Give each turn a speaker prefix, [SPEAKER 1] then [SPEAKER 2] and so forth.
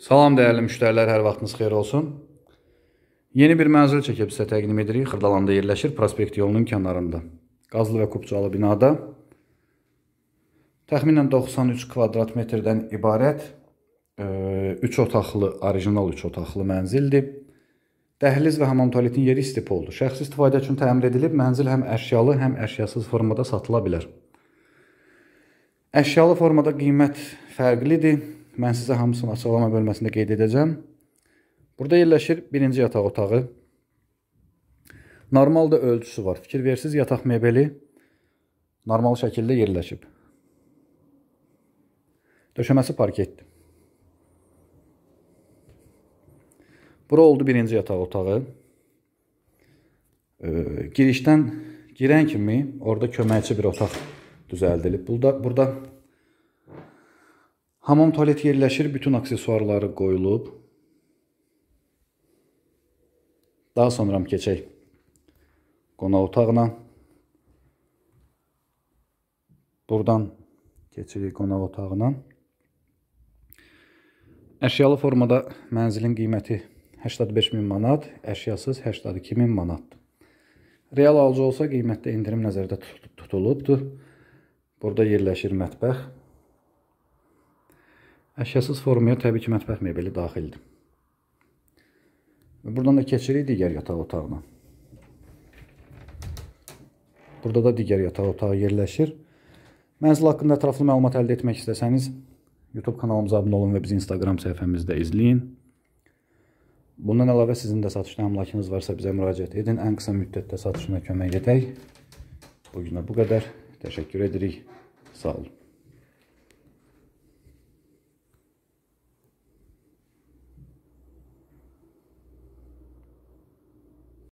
[SPEAKER 1] Salam dəyərli müştərilər, hər vaxtınız xeyir olsun. Yeni bir mənzil çəkib sizə təqdim edirik. Xırdalanda yerləşir, prospekt yolunun kənarında. Qazlı və Kupçalı binada. Təxminən 93 kvadrat metrdən ibarət 3 e, otaqlı, orijinal 3 otaqlı mənzildir. Dəhliz və hamam tualetin yeri istipoldur. Şəxsi istifadə üçün təmin edilib, mənzil həm əşyalı, həm əşyasız formada satıla bilər. Əşyalı formada qiymət fərqlidir. Mən sizə hamısını açıqlama bölməsində qeyd edəcəm. Burada yerləşir birinci yataq otağı. Normal da ölçüsü var. Fikir versiz yataq mebeli normal şəkildə yerləşib. Döşəməsi parketdir. Bura oldu birinci yataq otağı. E, girişdən girən kimi orada köməkçi bir otaq düzəldilib. Burada, burada Hamam tualet yerləşir, bütün aksesuarları qoyulub. Daha sonram keçək qonaq otağına. Buradan keçirik qonaq otağına. Əşyalı formada mənzilin qiyməti 85 min manat, əşyasız 82 min manatdır. Real alıcı olsa qiymətdə indirim nəzərdə tutulubdur. Burada yerləşir mətbəx. Əşyasız formaya təbii ki, mətbəx mebeli daxildir. Buradan da keçirik digər yataq otağına. Burada da digər yataq otağı yerləşir. Mənzil haqqında ətraflı məlumat əldə etmək istəsəniz, YouTube kanalımıza abunə olun və bizi Instagram səhifəmizdə izləyin. Bundan əlavə sizin də satışda əmlakınız varsa bizə müraciət edin. Ən qısa müddətdə satışına kömək edək. Bugünə bu qədər. Təşəkkür edirik. Sağ olun.